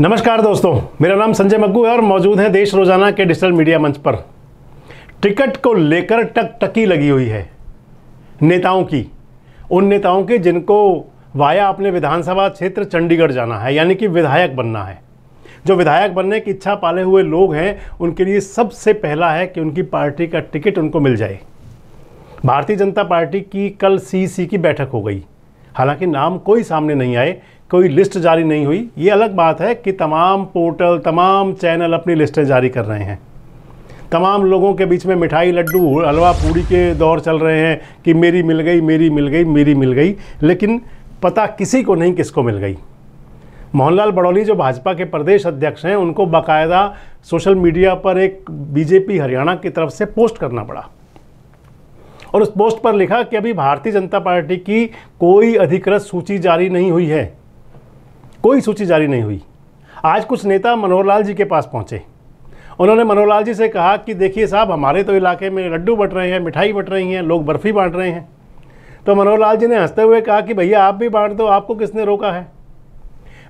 नमस्कार दोस्तों मेरा नाम संजय मग्गू है और मौजूद है देश रोजाना के डिजिटल मीडिया मंच पर टिकट को लेकर टक टकी लगी हुई है नेताओं की उन नेताओं की जिनको वाया अपने विधानसभा क्षेत्र चंडीगढ़ जाना है यानी कि विधायक बनना है जो विधायक बनने की इच्छा पाले हुए लोग हैं उनके लिए सबसे पहला है कि उनकी पार्टी का टिकट उनको मिल जाए भारतीय जनता पार्टी की कल सी की बैठक हो गई हालांकि नाम कोई सामने नहीं आए कोई लिस्ट जारी नहीं हुई ये अलग बात है कि तमाम पोर्टल तमाम चैनल अपनी लिस्टें जारी कर रहे हैं तमाम लोगों के बीच में मिठाई लड्डू हलवा पूड़ी के दौर चल रहे हैं कि मेरी मिल गई मेरी मिल गई मेरी मिल गई लेकिन पता किसी को नहीं किसको मिल गई मोहनलाल बड़ौली जो भाजपा के प्रदेश अध्यक्ष हैं उनको बाकायदा सोशल मीडिया पर एक बीजेपी हरियाणा की तरफ से पोस्ट करना पड़ा और उस पोस्ट पर लिखा कि अभी भारतीय जनता पार्टी की कोई अधिकृत सूची जारी नहीं हुई है कोई सूची जारी नहीं हुई आज कुछ नेता मनोहर लाल जी के पास पहुंचे उन्होंने मनोहर लाल जी से कहा कि देखिए साहब हमारे तो इलाके में लड्डू बट रहे हैं मिठाई बट रही हैं लोग बर्फ़ी बांट रहे हैं तो मनोहर लाल जी ने हंसते हुए कहा कि भैया आप भी बांट दो आपको किसने रोका है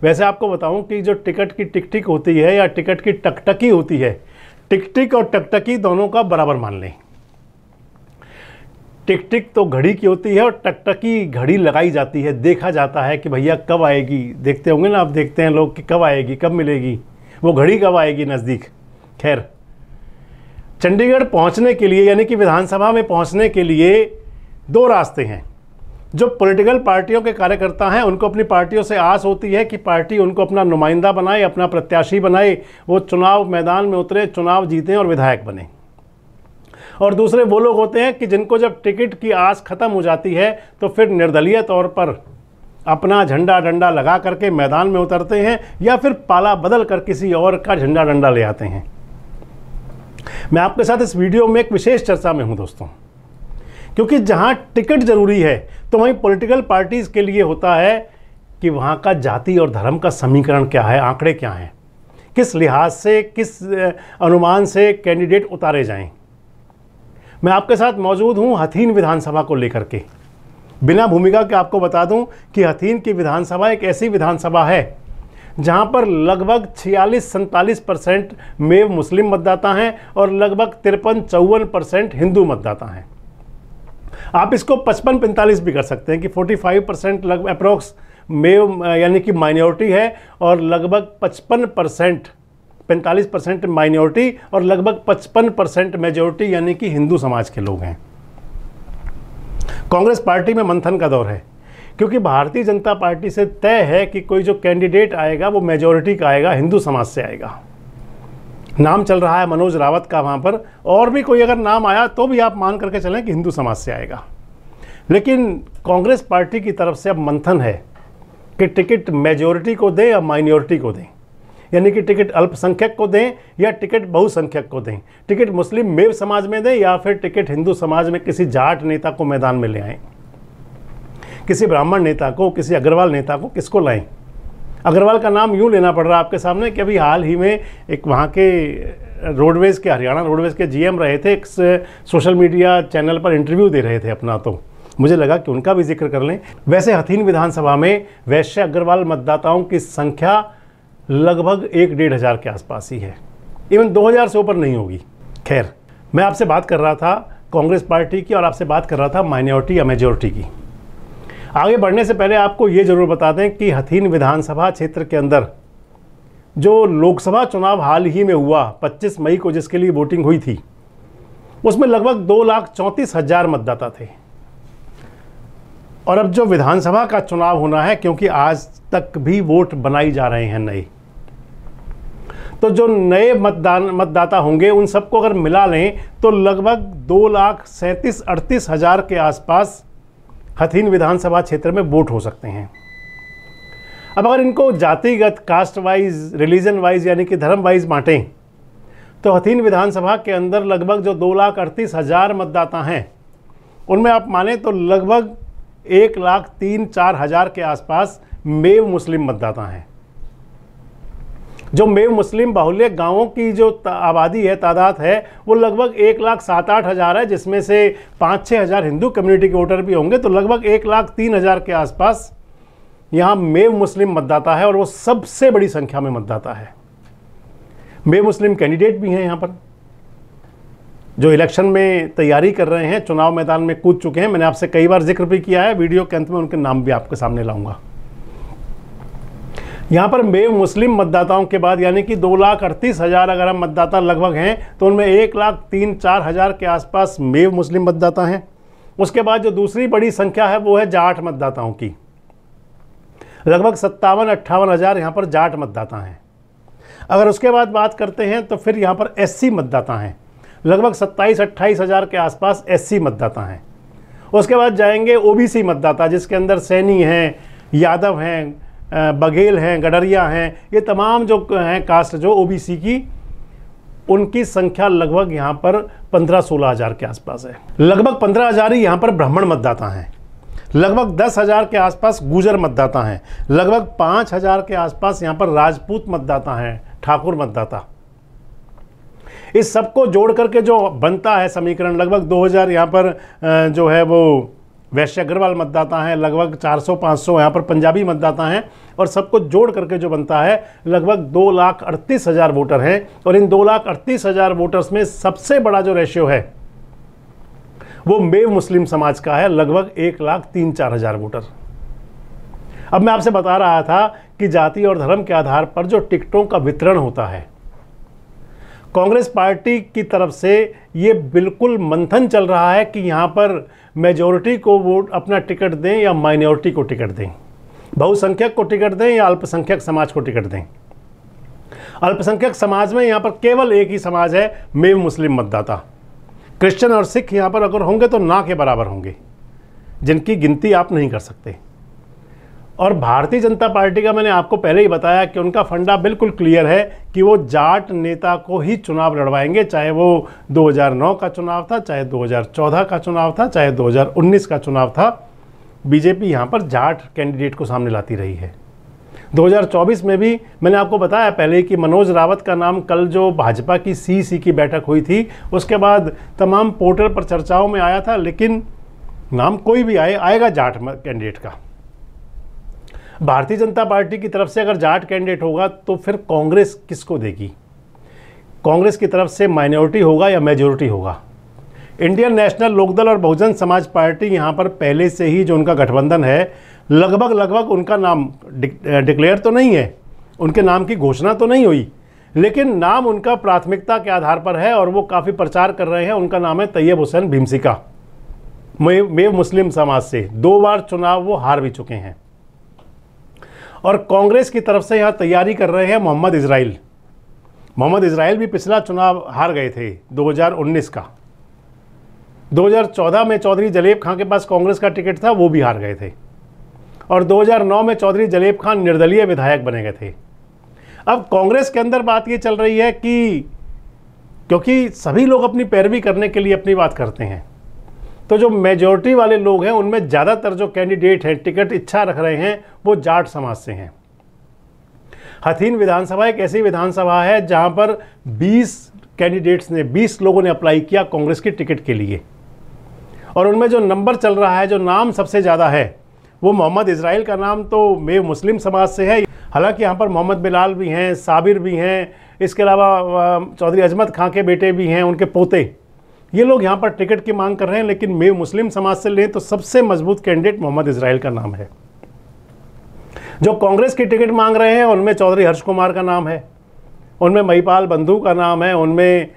वैसे आपको बताऊं कि जो टिकट की टिकटिक होती है या टिकट की टकटकी होती है टिकटिक और टकटकी दोनों का बराबर मान लें टिक टिक तो घड़ी की होती है और टकटकी घड़ी लगाई जाती है देखा जाता है कि भैया कब आएगी देखते होंगे ना आप देखते हैं लोग कि कब आएगी कब मिलेगी वो घड़ी कब आएगी नज़दीक खैर चंडीगढ़ पहुंचने के लिए यानी कि विधानसभा में पहुंचने के लिए दो रास्ते हैं जो पॉलिटिकल पार्टियों के कार्यकर्ता हैं उनको अपनी पार्टियों से आस होती है कि पार्टी उनको अपना नुमाइंदा बनाए अपना प्रत्याशी बनाए वो चुनाव मैदान में उतरे चुनाव जीतें और विधायक बने और दूसरे वो लोग होते हैं कि जिनको जब टिकट की आस खत्म हो जाती है तो फिर निर्दलीय तौर पर अपना झंडा डंडा लगा करके मैदान में उतरते हैं या फिर पाला बदल कर किसी और का झंडा डंडा ले आते हैं मैं आपके साथ इस वीडियो में एक विशेष चर्चा में हूं दोस्तों क्योंकि जहां टिकट ज़रूरी है तो वहीं पॉलिटिकल पार्टीज़ के लिए होता है कि वहाँ का जाति और धर्म का समीकरण क्या है आंकड़े क्या हैं किस लिहाज से किस अनुमान से कैंडिडेट उतारे जाएं मैं आपके साथ मौजूद हूँ हथीन विधानसभा को लेकर के बिना भूमिका के आपको बता दूं कि हथीन की विधानसभा एक ऐसी विधानसभा है जहां पर लगभग छियालीस सैंतालीस परसेंट मेव मुस्लिम मतदाता हैं और लगभग तिरपन चौवन परसेंट हिंदू मतदाता हैं आप इसको पचपन पैंतालीस भी कर सकते हैं कि फोर्टी फाइव परसेंट लगभग अप्रोक्स मेव यानी कि माइनॉरिटी है और लगभग पचपन परसेंट 45 परसेंट माइनॉरिटी और लगभग 55 परसेंट मेजोरिटी यानी कि हिंदू समाज के लोग हैं कांग्रेस पार्टी में मंथन का दौर है क्योंकि भारतीय जनता पार्टी से तय है कि कोई जो कैंडिडेट आएगा वो मेजोरिटी का आएगा हिंदू समाज से आएगा नाम चल रहा है मनोज रावत का वहाँ पर और भी कोई अगर नाम आया तो भी आप मान करके चलें कि हिंदू समाज से आएगा लेकिन कांग्रेस पार्टी की तरफ से अब मंथन है कि टिकट मेजोरिटी को दें या माइनॉरिटी को दें यानी कि टिकट अल्पसंख्यक को दें या टिकट बहुसंख्यक को दें टिकट मुस्लिम मेव समाज में दें या फिर टिकट हिंदू समाज में किसी जाट नेता को मैदान में ले आएँ किसी ब्राह्मण नेता को किसी अग्रवाल नेता को किसको लाएं अग्रवाल का नाम यूँ लेना पड़ रहा है आपके सामने कि अभी हाल ही में एक वहाँ के रोडवेज़ के हरियाणा रोडवेज़ के जीएम रहे थे एक सोशल मीडिया चैनल पर इंटरव्यू दे रहे थे अपना तो मुझे लगा कि उनका भी जिक्र कर लें वैसे हथीन विधानसभा में वैश्य अग्रवाल मतदाताओं की संख्या लगभग एक डेढ़ हज़ार के आसपास ही है इवन 2000 से ऊपर नहीं होगी खैर मैं आपसे बात कर रहा था कांग्रेस पार्टी की और आपसे बात कर रहा था माइनॉरिटी या मेजोरिटी की आगे बढ़ने से पहले आपको ये ज़रूर बता दें कि हथीन विधानसभा क्षेत्र के अंदर जो लोकसभा चुनाव हाल ही में हुआ 25 मई को जिसके लिए वोटिंग हुई थी उसमें लगभग दो लाख चौंतीस हज़ार मतदाता थे और अब जो विधानसभा का चुनाव होना है क्योंकि आज तक भी वोट बनाई जा रहे हैं नई तो जो नए मतदान मतदाता होंगे उन सबको अगर मिला लें तो लगभग दो लाख सैंतीस अड़तीस हज़ार के आसपास हथीन विधानसभा क्षेत्र में वोट हो सकते हैं अब अगर इनको जातिगत कास्ट वाइज रिलीजन वाइज यानी कि धर्म वाइज बांटें तो हथीन विधानसभा के अंदर लगभग जो दो लाख अड़तीस हज़ार मतदाता हैं उनमें आप माने तो लगभग एक लाख तीन चार हज़ार के आसपास मेव मुस्लिम मतदाता हैं जो मेव मुस्लिम बाहुल्य गांवों की जो आबादी है तादाद है वो लगभग एक लाख सात आठ हज़ार है जिसमें से पाँच छः हज़ार हिंदू कम्युनिटी के वोटर भी होंगे तो लगभग एक लाख तीन हज़ार के आसपास यहाँ मेव मुस्लिम मतदाता है और वो सबसे बड़ी संख्या में मतदाता है मेव मुस्लिम कैंडिडेट भी हैं यहाँ पर जो इलेक्शन में तैयारी कर रहे हैं चुनाव मैदान में कूद चुके हैं मैंने आपसे कई बार जिक्र भी किया है वीडियो के अंत में उनके नाम भी आपके सामने लाऊंगा यहाँ पर मेव मुस्लिम मतदाताओं के बाद यानी कि दो लाख अड़तीस हज़ार अगर हम मतदाता लगभग हैं तो उनमें एक लाख तीन चार हज़ार के आसपास मेव मुस्लिम मतदाता हैं उसके बाद जो दूसरी बड़ी संख्या है वो है जाट मतदाताओं की लगभग सत्तावन अट्ठावन हज़ार यहाँ पर जाट मतदाता हैं अगर उसके बाद बात करते हैं तो फिर यहाँ पर एस मतदाता हैं लगभग सत्ताईस अट्ठाईस हज़ार के आसपास एस मतदाता हैं उसके बाद जाएंगे ओ मतदाता जिसके अंदर सैनी हैं यादव हैं बघेल हैं गडरिया हैं ये तमाम जो हैं कास्ट जो ओबीसी की उनकी संख्या लगभग यहाँ पर पंद्रह सोलह हज़ार के आसपास है लगभग पंद्रह हज़ार ही यहाँ पर ब्राह्मण मतदाता हैं लगभग दस हज़ार के आसपास गुजर मतदाता हैं लगभग पाँच हज़ार के आसपास यहाँ पर राजपूत मतदाता हैं ठाकुर मतदाता इस सबको जोड़ करके जो बनता है समीकरण लगभग दो हजार यहाँ पर जो है वो वैश्य अग्रवाल मतदाता हैं लगभग 400-500 यहाँ पर पंजाबी मतदाता हैं और सबको जोड़ करके जो बनता है लगभग दो लाख अड़तीस हज़ार वोटर हैं और इन दो लाख अड़तीस हज़ार वोटर्स में सबसे बड़ा जो रेशियो है वो मेव मुस्लिम समाज का है लगभग एक लाख तीन चार हज़ार वोटर अब मैं आपसे बता रहा था कि जाति और धर्म के आधार पर जो टिकटों का वितरण होता है कांग्रेस पार्टी की तरफ से ये बिल्कुल मंथन चल रहा है कि यहाँ पर मेजोरिटी को वोट अपना टिकट दें या माइनॉरिटी को टिकट दें बहुसंख्यक को टिकट दें या अल्पसंख्यक समाज को टिकट दें अल्पसंख्यक समाज में यहाँ पर केवल एक ही समाज है मेव मुस्लिम मतदाता क्रिश्चियन और सिख यहाँ पर अगर होंगे तो ना के बराबर होंगे जिनकी गिनती आप नहीं कर सकते और भारतीय जनता पार्टी का मैंने आपको पहले ही बताया कि उनका फंडा बिल्कुल क्लियर है कि वो जाट नेता को ही चुनाव लड़वाएंगे चाहे वो 2009 का चुनाव था चाहे 2014 का चुनाव था चाहे 2019 का चुनाव था बीजेपी यहाँ पर जाट कैंडिडेट को सामने लाती रही है 2024 में भी मैंने आपको बताया पहले कि मनोज रावत का नाम कल जो भाजपा की सी सी की बैठक हुई थी उसके बाद तमाम पोर्टल पर चर्चाओं में आया था लेकिन नाम कोई भी आए आएगा जाट कैंडिडेट का भारतीय जनता पार्टी की तरफ से अगर जाट कैंडिडेट होगा तो फिर कांग्रेस किसको देगी कांग्रेस की तरफ से माइनॉरिटी होगा या मेजोरिटी होगा इंडियन नेशनल लोकदल और बहुजन समाज पार्टी यहाँ पर पहले से ही जो उनका गठबंधन है लगभग लगभग उनका नाम डिक्लेयर तो नहीं है उनके नाम की घोषणा तो नहीं हुई लेकिन नाम उनका प्राथमिकता के आधार पर है और वो काफ़ी प्रचार कर रहे हैं उनका नाम है तैयब हुसैन भीमसिका मेव मुस्लिम समाज से दो बार चुनाव वो हार भी चुके हैं और कांग्रेस की तरफ से यहाँ तैयारी कर रहे हैं मोहम्मद इसराइल मोहम्मद इसराइल भी पिछला चुनाव हार गए थे 2019 का 2014 में चौधरी जलेब खां के पास कांग्रेस का टिकट था वो भी हार गए थे और 2009 में चौधरी जलेब खान निर्दलीय विधायक बने गए थे अब कांग्रेस के अंदर बात ये चल रही है कि क्योंकि सभी लोग अपनी पैरवी करने के लिए अपनी बात करते हैं तो जो मेजोरिटी वाले लोग हैं उनमें ज़्यादातर जो कैंडिडेट हैं टिकट इच्छा रख रहे हैं वो जाट समाज से हैं हथीन विधानसभा एक ऐसी विधानसभा है जहाँ पर 20 कैंडिडेट्स ने 20 लोगों ने अप्लाई किया कांग्रेस की टिकट के लिए और उनमें जो नंबर चल रहा है जो नाम सबसे ज़्यादा है वो मोहम्मद इसराइल का नाम तो मे मुस्लिम समाज से है हालांकि यहाँ पर मोहम्मद बिलाल भी हैं साबिर भी हैं इसके अलावा चौधरी अजमत खां के बेटे भी हैं उनके पोते ये लोग यहाँ पर टिकट की मांग कर रहे हैं लेकिन मैं मुस्लिम समाज से लें तो सबसे मजबूत कैंडिडेट मोहम्मद इसराइल का नाम है जो कांग्रेस की टिकट मांग रहे हैं उनमें चौधरी हर्ष कुमार का नाम है उनमें महिपाल बंधु का नाम है उनमें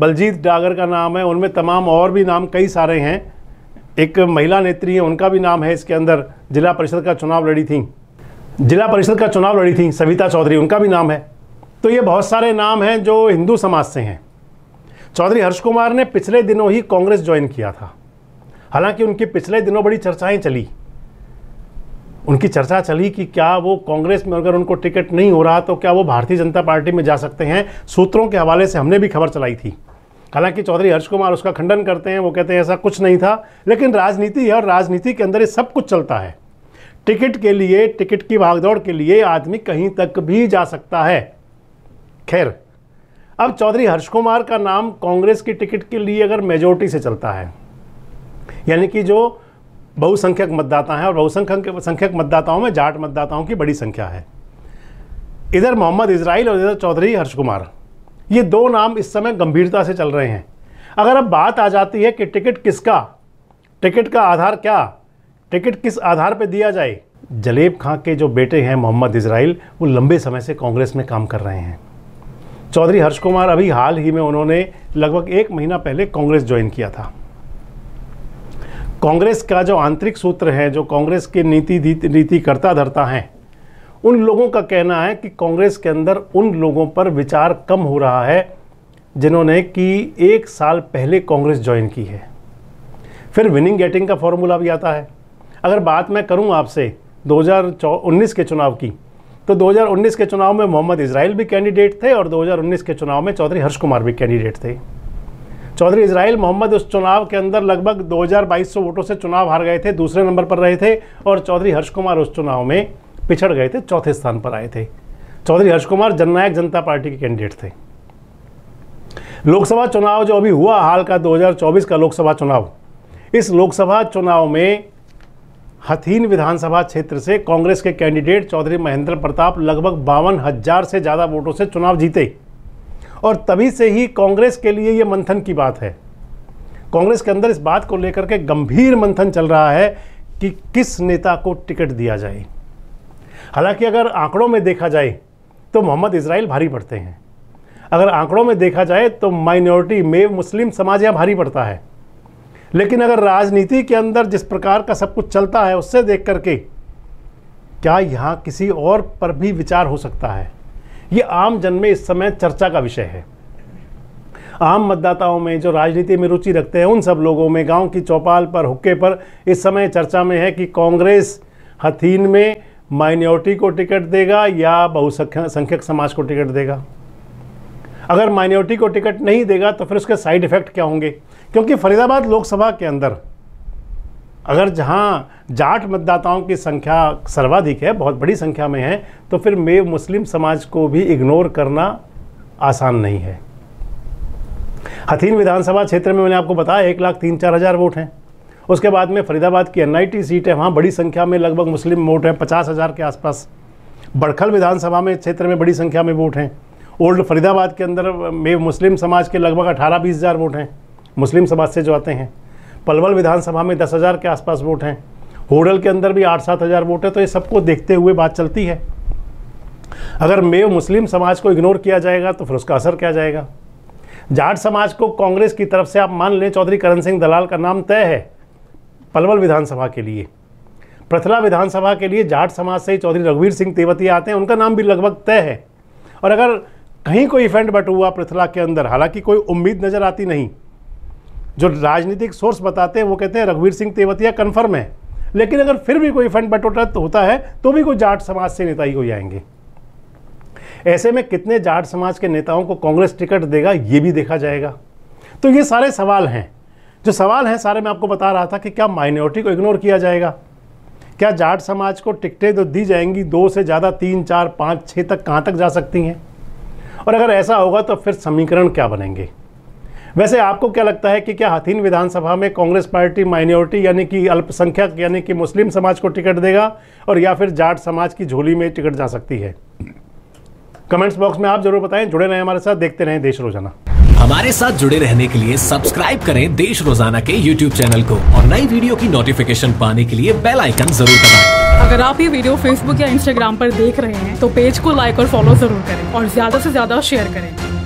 बलजीत डागर का नाम है उनमें तमाम और भी नाम कई सारे हैं एक महिला नेत्री है उनका भी नाम है इसके अंदर जिला परिषद का चुनाव लड़ी थी जिला परिषद का चुनाव लड़ी थी सविता चौधरी उनका भी नाम है तो ये बहुत सारे नाम हैं जो हिंदू समाज से हैं चौधरी हर्ष कुमार ने पिछले दिनों ही कांग्रेस ज्वाइन किया था हालांकि उनकी पिछले दिनों बड़ी चर्चाएं चली उनकी चर्चा चली कि क्या वो कांग्रेस में अगर उनको टिकट नहीं हो रहा तो क्या वो भारतीय जनता पार्टी में जा सकते हैं सूत्रों के हवाले से हमने भी खबर चलाई थी हालांकि चौधरी हर्ष कुमार उसका खंडन करते हैं वो कहते हैं ऐसा कुछ नहीं था लेकिन राजनीति है और राजनीति के अंदर ये सब कुछ चलता है टिकट के लिए टिकट की भागदौड़ के लिए आदमी कहीं तक भी जा सकता है खैर अब चौधरी हर्ष कुमार का नाम कांग्रेस की टिकट के लिए अगर मेजोरिटी से चलता है यानी कि जो बहुसंख्यक मतदाता हैं और बहुसंख्यक संख्यक मतदाताओं में जाट मतदाताओं की बड़ी संख्या है इधर मोहम्मद इसराइल और इधर चौधरी हर्ष कुमार ये दो नाम इस समय गंभीरता से चल रहे हैं अगर अब बात आ जाती है कि टिकट किसका टिकट का आधार क्या टिकट किस आधार पर दिया जाए जलेब खां के जो बेटे हैं मोहम्मद इसराइल वो लंबे समय से कांग्रेस में काम कर रहे हैं चौधरी हर्ष कुमार अभी हाल ही में उन्होंने लगभग एक महीना पहले कांग्रेस ज्वाइन किया था कांग्रेस का जो आंतरिक सूत्र है जो कांग्रेस के नीति नीति करता धरता हैं उन लोगों का कहना है कि कांग्रेस के अंदर उन लोगों पर विचार कम हो रहा है जिन्होंने कि एक साल पहले कांग्रेस ज्वाइन की है फिर विनिंग गेटिंग का फॉर्मूला भी आता है अगर बात मैं करूं आपसे 2019 के चुनाव की तो 2019 के चुनाव में मोहम्मद इसराइल भी कैंडिडेट थे और 2019 के चुनाव में चौधरी हर्ष कुमार भी कैंडिडेट थे चौधरी इसराइल मोहम्मद उस चुनाव के अंदर लगभग 2200 वोटों से चुनाव हार गए थे दूसरे नंबर पर रहे थे और चौधरी हर्ष कुमार उस चुनाव में पिछड़ गए थे चौथे स्थान पर आए थे चौधरी हर्ष कुमार जननायक जनता पार्टी के कैंडिडेट थे लोकसभा चुनाव जो अभी हुआ हाल का 2024 का लोकसभा चुनाव इस लोकसभा चुनाव में हथीन विधानसभा क्षेत्र से कांग्रेस के कैंडिडेट चौधरी महेंद्र प्रताप लगभग बावन हजार से ज़्यादा वोटों से चुनाव जीते और तभी से ही कांग्रेस के लिए ये मंथन की बात है कांग्रेस के अंदर इस बात को लेकर के गंभीर मंथन चल रहा है कि किस नेता को टिकट दिया जाए हालांकि अगर आंकड़ों में देखा जाए तो मोहम्मद इसराइल भारी पड़ते हैं अगर आंकड़ों में देखा जाए तो माइनॉरिटी में मुस्लिम समाज यहाँ भारी पड़ता है लेकिन अगर राजनीति के अंदर जिस प्रकार का सब कुछ चलता है उससे देख करके क्या यहाँ किसी और पर भी विचार हो सकता है ये आम जन में इस समय चर्चा का विषय है आम मतदाताओं में जो राजनीति में रुचि रखते हैं उन सब लोगों में गांव की चौपाल पर हुक्के पर इस समय चर्चा में है कि कांग्रेस हथीन में माइनॉरिटी को टिकट देगा या बहुसंख्यक समाज को टिकट देगा अगर माइनॉरिटी को टिकट नहीं देगा तो फिर उसके साइड इफेक्ट क्या होंगे क्योंकि फरीदाबाद लोकसभा के अंदर अगर जहाँ जाट मतदाताओं की संख्या सर्वाधिक है बहुत बड़ी संख्या में है तो फिर मे मुस्लिम समाज को भी इग्नोर करना आसान नहीं है हथीन विधानसभा क्षेत्र में मैंने आपको बताया एक लाख तीन चार हज़ार वोट हैं उसके बाद में फरीदाबाद की एन सीट है वहाँ बड़ी संख्या में लगभग मुस्लिम वोट हैं पचास हज़ार के आसपास बड़खल विधानसभा में क्षेत्र में बड़ी संख्या में वोट हैं ओल्ड फरीदाबाद के अंदर में मुस्लिम समाज के लगभग अठारह बीस हज़ार वोट हैं मुस्लिम समाज से जो आते हैं पलवल विधानसभा में दस हज़ार के आसपास वोट हैं होडल के अंदर भी आठ सात हज़ार वोट है तो ये सबको देखते हुए बात चलती है अगर मेव मुस्लिम समाज को इग्नोर किया जाएगा तो फिर उसका असर क्या जाएगा जाट समाज को कांग्रेस की तरफ से आप मान लें चौधरी करण सिंह दलाल का नाम तय है पलवल विधानसभा के लिए प्रथला विधानसभा के लिए जाट समाज से ही चौधरी रघुवीर सिंह तेवतिया आते हैं उनका नाम भी लगभग तय है और अगर कहीं कोई इवेंट बट हुआ प्रथला के अंदर हालांकि कोई उम्मीद नज़र आती नहीं जो राजनीतिक सोर्स बताते हैं वो कहते हैं रघुवीर सिंह तेवतिया कन्फर्म है लेकिन अगर फिर भी कोई फंड बटोटा होता है तो भी कोई जाट समाज से नेता ही हो जाएंगे ऐसे में कितने जाट समाज के नेताओं को कांग्रेस टिकट देगा ये भी देखा जाएगा तो ये सारे सवाल हैं जो सवाल हैं सारे मैं आपको बता रहा था कि क्या माइनॉरिटी को इग्नोर किया जाएगा क्या जाट समाज को टिकटें तो दी जाएंगी दो से ज़्यादा तीन चार पाँच छः तक कहाँ तक जा सकती हैं और अगर ऐसा होगा तो फिर समीकरण क्या बनेंगे वैसे आपको क्या लगता है कि क्या हथीन विधानसभा में कांग्रेस पार्टी माइनॉरिटी यानी कि अल्पसंख्यक यानी कि मुस्लिम समाज को टिकट देगा और या फिर जाट समाज की झोली में टिकट जा सकती है कमेंट्स बॉक्स में आप जरूर बताएं जुड़े रहें हमारे साथ देखते रहें देश रोजाना हमारे साथ जुड़े रहने के लिए सब्सक्राइब करें देश रोजाना के यूट्यूब चैनल को और नई वीडियो की नोटिफिकेशन पाने के लिए बेल आइकन जरूर दबाएं। अगर आप ये वीडियो फेसबुक या इंस्टाग्राम पर देख रहे हैं तो पेज को लाइक और फॉलो जरूर करें और ज्यादा से ज्यादा शेयर करें